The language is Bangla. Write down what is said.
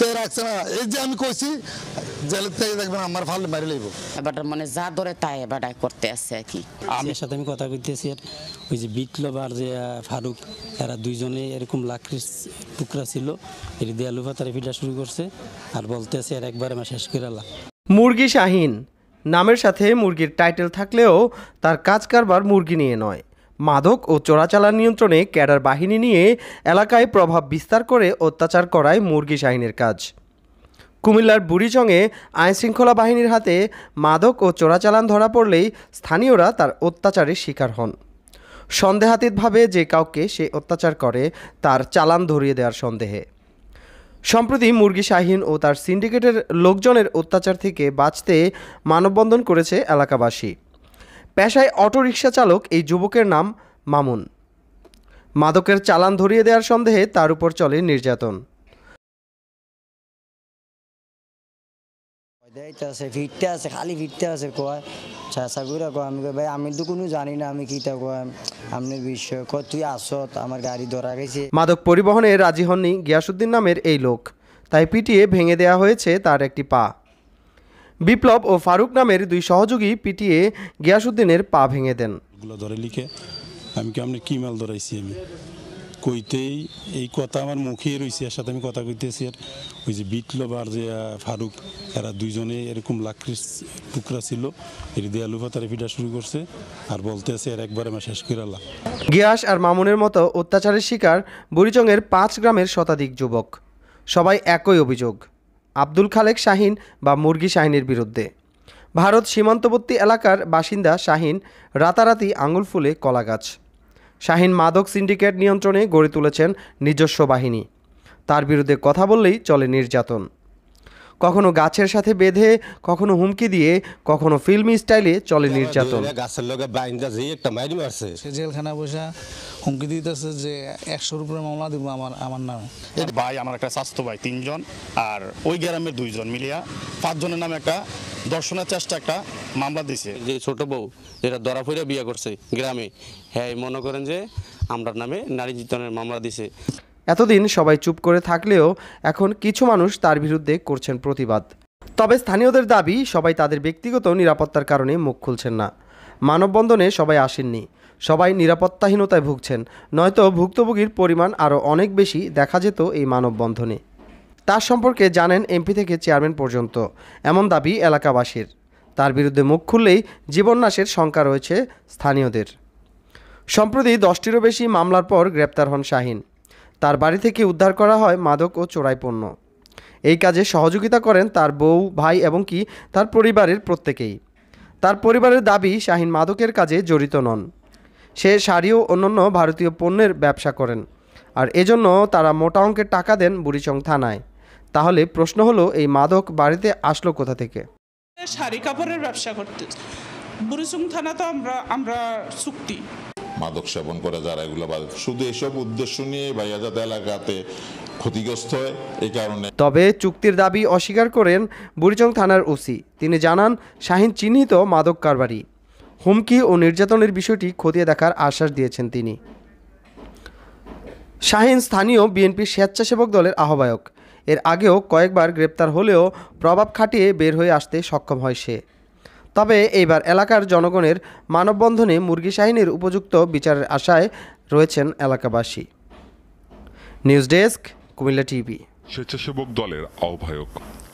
তো আচ্ছা, আমার এবার মানে তাই এবার করতে আর কি সাথে আমি কথা আর ওই যে বিপ্লব আর যে ফারুক এরা দুইজনে এরকম লাকড়ির টুকরা ছিল এটি শুরু করছে আর বলতেছে আর একবার শেষ করে মুরগি শাহিন নামের সাথে মুরগির টাইটেল থাকলেও তার কাজ কারবার মুরগি নিয়ে নয় মাদক ও চোরাচালান নিয়ন্ত্রণে ক্যাডার বাহিনী নিয়ে এলাকায় প্রভাব বিস্তার করে অত্যাচার করায় মুরগি শাহিনের কাজ কুমিল্লার বুড়িচংয়ে আইনশৃঙ্খলা বাহিনীর হাতে মাদক ও চোরাচালান ধরা পড়লেই স্থানীয়রা তার অত্যাচারের শিকার হন সন্দেহাতীতভাবে যে কাউকে সে অত্যাচার করে তার চালান ধরিয়ে দেওয়ার সন্দেহে সম্প্রতি মুরগি শাহিন ও তার সিন্ডিকেটের লোকজনের অত্যাচার থেকে বাঁচতে মানববন্ধন করেছে এলাকাবাসী পেশায় অটোরিকশা চালক এই যুবকের নাম মামুন মাদকের চালান ধরিয়ে দেওয়ার সন্দেহে তার উপর চলে নির্যাতন দেখতে আছে ফিরতে আছে খালি ফিরতে আছে কয় ছাসাগুড়া কয় আমি ভাই আমি তো কোনো জানি না আমি কীটা কয় আপনি বিষয় কয় তুই আসত আমার গাড়ি ধরা গেছে মাদক পরিবহনে রাজি হননি গিয়াসুদ্দিন নামের এই লোক তাই পিটিয়ে ভেঙে দেয়া হয়েছে তার একটি পা বিপ্লব ও ফারুক নামের দুই সহযোগী পিটিয়ে গিয়াসুদ্দিনের পা ভেঙে দেন ধরে লিখে আমি কি আপনি কি মাল ধরাইছি আমি কইতেই এই কথা আমার মুখে রয়েছে এর সাথে আমি কথা কইতেছি আর ওই যে বিপ্লব আর যে ফারুক এরা দুইজনে এরকম লাকড়ির টুকরা ছিল এর দিয়ে আলু পাতারে পিঠা শুরু করছে আর বলতে আছে আর একবার আমার শেষ করে আল্লাহ গিয়াস আর মামুনের মতো অত্যাচারের শিকার বুড়িচংয়ের পাঁচ গ্রামের শতাধিক যুবক সবাই একই অভিযোগ আব্দুল খালেক শাহিন বা মুরগি শাহিনের বিরুদ্ধে ভারত সীমান্তবর্তী এলাকার বাসিন্দা শাহিন রাতারাতি আঙুল ফুলে কলাগাছ শাহিন মাদক সিন্ডিকেট নিয়ন্ত্রণে গড়ে তুলেছেন নিজস্ব বাহিনী তার বিরুদ্ধে কথা বললেই চলে নির্যাতন কখনো গাছের সাথে বেঁধে কখনো হুমকি দিয়ে কখনো ফিল্মি স্টাইলে চলে নির্যাতন গাছের লোকে বাইন্দা যে একটা মাইরি মারছে সে জেলখানা বসা হুমকি দিতেছে যে একশোর উপরে মামলা দিব আমার আমার নামে ভাই আমার একটা স্বাস্থ্য ভাই তিনজন আর ওই গ্রামের দুইজন মিলিয়া পাঁচজনের নামে একটা দর্শনের চেষ্টা একটা মামলা দিছে যে ছোট বউ যেটা ধরা ফইরা বিয়ে করছে গ্রামে হ্যাঁ মনে করেন যে আমরা নামে নারী নির্যাতনের মামলা দিছে এতদিন সবাই চুপ করে থাকলেও এখন কিছু মানুষ তার বিরুদ্ধে করছেন প্রতিবাদ তবে স্থানীয়দের দাবি সবাই তাদের ব্যক্তিগত নিরাপত্তার কারণে মুখ খুলছেন না মানববন্ধনে সবাই আসেননি সবাই নিরাপত্তাহীনতায় ভুগছেন নয়তো ভুক্তভোগীর পরিমাণ আরও অনেক বেশি দেখা যেত এই মানববন্ধনে তার সম্পর্কে জানেন এমপি থেকে চেয়ারম্যান পর্যন্ত এমন দাবি এলাকাবাসীর তার বিরুদ্ধে মুখ খুললেই জীবননাশের শঙ্কা রয়েছে স্থানীয়দের সম্প্রতি দশটিরও বেশি মামলার পর গ্রেপ্তার হন শাহিন তার বাড়ি থেকে উদ্ধার করা হয় মাদক ও চোরাই পণ্য এই কাজে সহযোগিতা করেন তার বউ ভাই এবং কি তার পরিবারের প্রত্যেকেই তার পরিবারের দাবি শাহিন মাদকের কাজে জড়িত নন সে শাড়ি ও অন্যান্য ভারতীয় পণ্যের ব্যবসা করেন আর এজন্য তারা মোটা অঙ্কের টাকা দেন বুড়িচং থানায় তাহলে প্রশ্ন হলো এই মাদক বাড়িতে আসলো কোথা থেকে শাড়ি কাপড়ের ব্যবসা করতে বুড়িচং থানা তো আমরা আমরা চুক্তি মাদক সেবন করে যারা এগুলো বাজে শুধু এসব উদ্দেশ্য নিয়ে বাইয়াজাত এলাকাতে ক্ষতিগ্রস্ত হয় এই কারণে তবে চুক্তির দাবি অস্বীকার করেন বুড়িচং থানার ওসি তিনি জানান শাহিন চিহ্নিত মাদক কারবারি হুমকি ও নির্যাতনের বিষয়টি খতিয়ে দেখার আশ্বাস দিয়েছেন তিনি শাহিন স্থানীয় বিএনপির স্বেচ্ছাসেবক দলের আহ্বায়ক এর আগেও কয়েকবার গ্রেপ্তার হলেও প্রভাব খাটিয়ে বের হয়ে আসতে সক্ষম হয় সে তবে এইবার এলাকার জনগণের মানববন্ধনে মুরগি শাহিনীর উপযুক্ত বিচারের আশায় রয়েছেন এলাকাবাসী নিউজ ডেস্ক কুমিল্লা টিভি স্বেচ্ছাসেবক দলের আহ্বায়ক